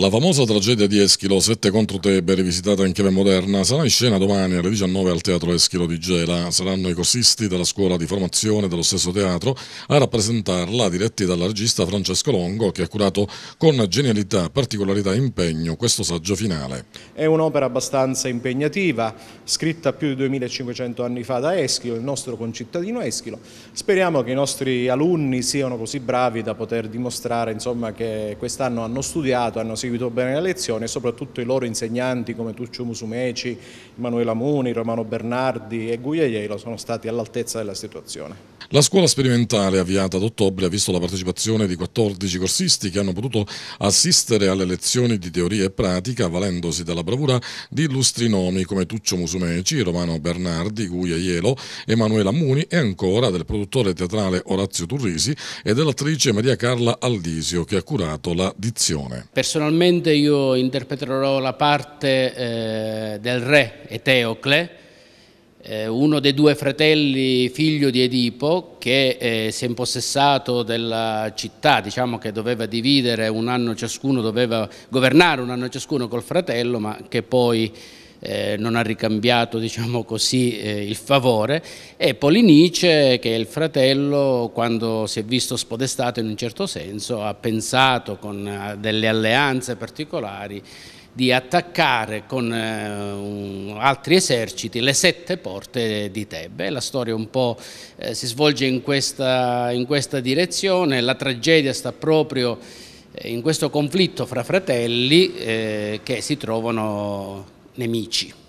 La famosa tragedia di Eschilo, 7 contro Tebe, rivisitata in chiave moderna, sarà in scena domani alle 19 al Teatro Eschilo di Gela. Saranno i corsisti della scuola di formazione dello stesso teatro a rappresentarla, diretti dalla regista Francesco Longo, che ha curato con genialità, particolarità e impegno questo saggio finale. È un'opera abbastanza impegnativa, scritta più di 2500 anni fa da Eschilo, il nostro concittadino Eschilo. Speriamo che i nostri alunni siano così bravi da poter dimostrare insomma, che quest'anno hanno studiato, hanno seguito seguito bene le lezioni e soprattutto i loro insegnanti come Tuccio Musumeci, Emanuela Muni, Romano Bernardi e Gugliaiello sono stati all'altezza della situazione. La scuola sperimentale avviata ad ottobre ha visto la partecipazione di 14 corsisti che hanno potuto assistere alle lezioni di teoria e pratica avvalendosi della bravura di illustri nomi come Tuccio Musumeci, Romano Bernardi, Gugliaiello, Emanuela Muni e ancora del produttore teatrale Orazio Turrisi e dell'attrice Maria Carla Aldisio che ha curato la dizione. Personalmente Personalmente io interpreterò la parte eh, del re Eteocle, eh, uno dei due fratelli figlio di Edipo che eh, si è impossessato della città, diciamo che doveva dividere un anno ciascuno, doveva governare un anno ciascuno col fratello, ma che poi eh, non ha ricambiato diciamo così, eh, il favore, e Polinice che è il fratello quando si è visto spodestato in un certo senso ha pensato con eh, delle alleanze particolari di attaccare con eh, altri eserciti le sette porte di Tebe. La storia un po' si svolge in questa, in questa direzione, la tragedia sta proprio in questo conflitto fra fratelli eh, che si trovano nemici.